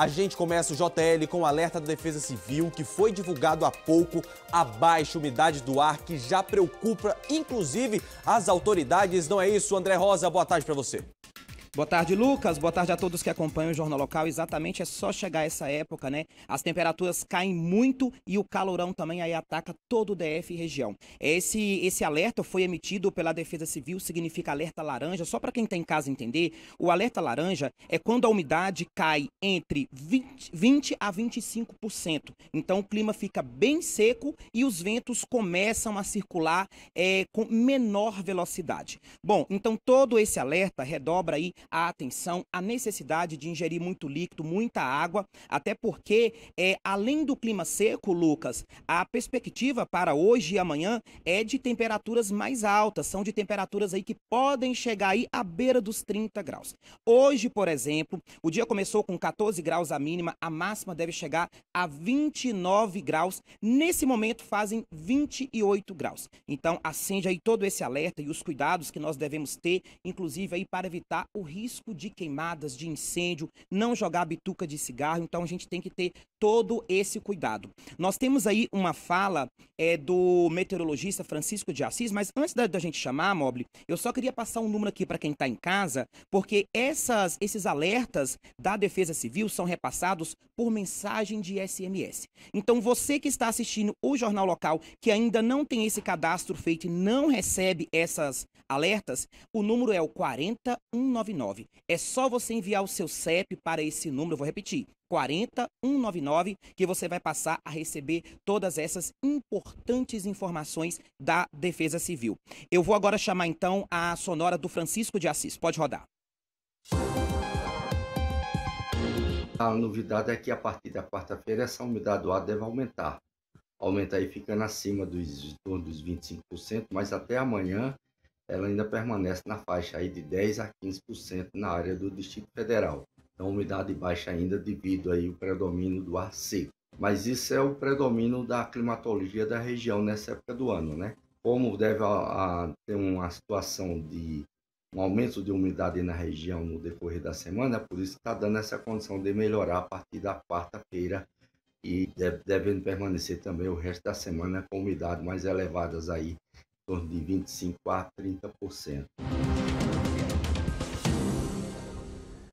A gente começa o JL com o um alerta da Defesa Civil, que foi divulgado há pouco, abaixo umidade do ar, que já preocupa inclusive as autoridades. Não é isso, André Rosa? Boa tarde para você. Boa tarde, Lucas. Boa tarde a todos que acompanham o Jornal Local. Exatamente, é só chegar essa época, né? As temperaturas caem muito e o calorão também aí ataca todo o DF e região. Esse, esse alerta foi emitido pela Defesa Civil, significa alerta laranja. Só para quem está em casa entender, o alerta laranja é quando a umidade cai entre 20, 20 a 25%. Então o clima fica bem seco e os ventos começam a circular é, com menor velocidade. Bom, então todo esse alerta redobra aí a atenção à necessidade de ingerir muito líquido, muita água, até porque, é, além do clima seco, Lucas, a perspectiva para hoje e amanhã é de temperaturas mais altas, são de temperaturas aí que podem chegar aí à beira dos 30 graus. Hoje, por exemplo, o dia começou com 14 graus a mínima, a máxima deve chegar a 29 graus. Nesse momento fazem 28 graus. Então, acende aí todo esse alerta e os cuidados que nós devemos ter, inclusive aí para evitar o risco de queimadas, de incêndio, não jogar bituca de cigarro, então a gente tem que ter todo esse cuidado. Nós temos aí uma fala é, do meteorologista Francisco de Assis, mas antes da, da gente chamar, Moble, eu só queria passar um número aqui para quem está em casa, porque essas, esses alertas da Defesa Civil são repassados por mensagem de SMS. Então você que está assistindo o Jornal Local, que ainda não tem esse cadastro feito e não recebe essas alertas, o número é o 40199. É só você enviar o seu CEP para esse número, vou repetir, 40199, que você vai passar a receber todas essas importantes informações da Defesa Civil. Eu vou agora chamar então a sonora do Francisco de Assis. Pode rodar. A novidade é que a partir da quarta-feira essa umidade do ar deve aumentar. Aumenta aí ficando acima dos, dos 25%, mas até amanhã ela ainda permanece na faixa aí de 10 a 15% na área do Distrito Federal. Então, umidade baixa ainda devido aí o predomínio do ar seco. Mas isso é o predomínio da climatologia da região nessa época do ano, né? Como deve a, a, ter uma situação de um aumento de umidade na região no decorrer da semana, é por isso está dando essa condição de melhorar a partir da quarta-feira e deve, devendo permanecer também o resto da semana com umidade mais elevadas aí torno de 25% a 30%.